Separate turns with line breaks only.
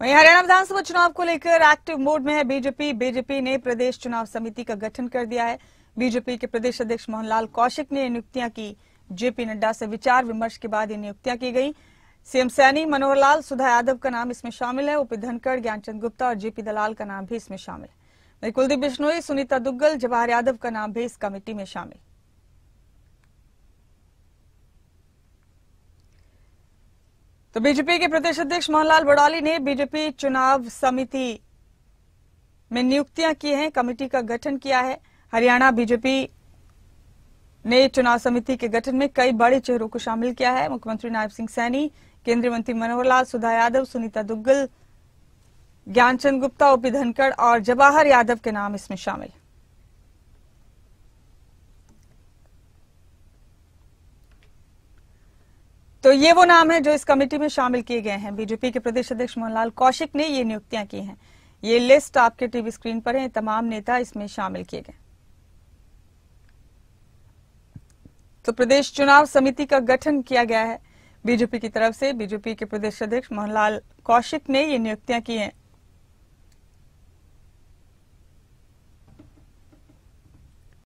वहीं हरियाणा विधानसभा चुनाव को लेकर एक्टिव मोड में है बीजेपी बीजेपी ने प्रदेश चुनाव समिति का गठन कर दिया है बीजेपी के प्रदेश अध्यक्ष मोहनलाल कौशिक ने नियुक्तियां की जेपी नड्डा से विचार विमर्श के बाद ये नियुक्तियां की गई सीएम सैनी मनोहर लाल सुधा यादव का नाम इसमें शामिल है ओपी धनखड़ ज्ञानचंद गुप्ता और जेपी दलाल का नाम भी इसमें शामिल है कुलदीप बिश्नोई सुनीता दुग्गल जवाहर यादव का नाम भी इस कमेटी में शामिल तो बीजेपी के प्रदेश अध्यक्ष मोहनलाल बड़ाली ने बीजेपी चुनाव समिति में नियुक्तियां की हैं कमेटी का गठन किया है हरियाणा बीजेपी ने चुनाव समिति के गठन में कई बड़े चेहरों को शामिल किया है मुख्यमंत्री नायब सिंह सैनी केंद्रीय मंत्री मनोहर लाल सुधा यादव सुनीता दुग्गल ज्ञानचंद गुप्ता ओपी धनखड़ और जवाहर यादव के नाम इसमें शामिल तो ये वो नाम है जो इस कमेटी में शामिल किए गए हैं बीजेपी के प्रदेश अध्यक्ष मोहनलाल कौशिक ने ये नियुक्तियां की हैं ये लिस्ट आपके टीवी स्क्रीन पर है तमाम नेता इसमें शामिल किए गए तो प्रदेश चुनाव समिति का गठन किया गया है बीजेपी की तरफ से बीजेपी के प्रदेश अध्यक्ष मोहनलाल कौशिक ने ये नियुक्तियां की हैं